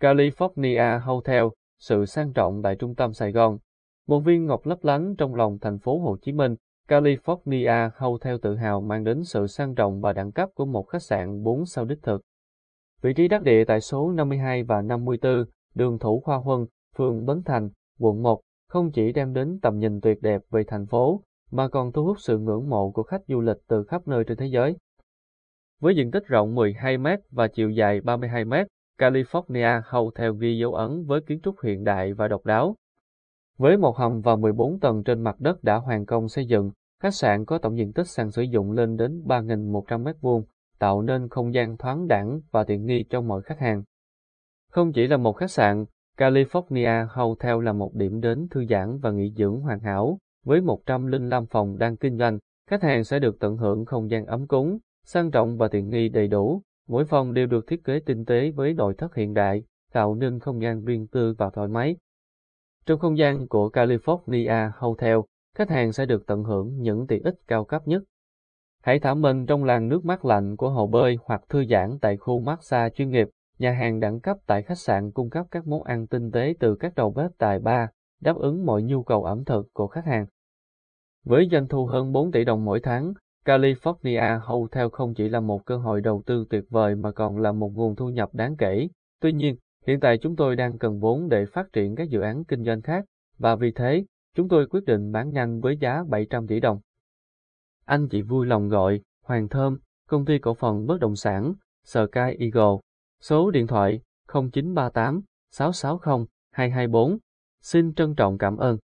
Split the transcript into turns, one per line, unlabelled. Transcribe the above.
California Hotel, sự sang trọng tại trung tâm Sài Gòn. Một viên ngọc lấp lánh trong lòng thành phố Hồ Chí Minh, California Hotel tự hào mang đến sự sang trọng và đẳng cấp của một khách sạn 4 sao đích thực. Vị trí đắc địa tại số 52 và 54, đường Thủ Khoa Huân, phường Bến Thành, quận 1, không chỉ đem đến tầm nhìn tuyệt đẹp về thành phố, mà còn thu hút sự ngưỡng mộ của khách du lịch từ khắp nơi trên thế giới. Với diện tích rộng 12 m và chiều dài 32 m, California hầu theo ghi dấu ấn với kiến trúc hiện đại và độc đáo. Với một hầm và 14 tầng trên mặt đất đã hoàn công xây dựng, khách sạn có tổng diện tích sàn sử dụng lên đến 3.100 m2, tạo nên không gian thoáng đẳng và tiện nghi cho mọi khách hàng. Không chỉ là một khách sạn, California Hotel là một điểm đến thư giãn và nghỉ dưỡng hoàn hảo, với 105 phòng đang kinh doanh, khách hàng sẽ được tận hưởng không gian ấm cúng, sang trọng và tiện nghi đầy đủ, Mỗi phòng đều được thiết kế tinh tế với nội thất hiện đại, tạo nên không gian riêng tư và thoải mái. Trong không gian của California Hotel, khách hàng sẽ được tận hưởng những tiện ích cao cấp nhất. Hãy thả mình trong làn nước mát lạnh của hồ bơi hoặc thư giãn tại khu massage chuyên nghiệp. Nhà hàng đẳng cấp tại khách sạn cung cấp các món ăn tinh tế từ các đầu bếp tài ba, đáp ứng mọi nhu cầu ẩm thực của khách hàng. Với doanh thu hơn 4 tỷ đồng mỗi tháng, California Hotel không chỉ là một cơ hội đầu tư tuyệt vời mà còn là một nguồn thu nhập đáng kể. Tuy nhiên, hiện tại chúng tôi đang cần vốn để phát triển các dự án kinh doanh khác, và vì thế, chúng tôi quyết định bán nhanh với giá 700 tỷ đồng. Anh chị vui lòng gọi Hoàng Thơm, công ty cổ phần bất động sản Sky Eagle, số điện thoại 0938 660 224. Xin trân trọng cảm ơn.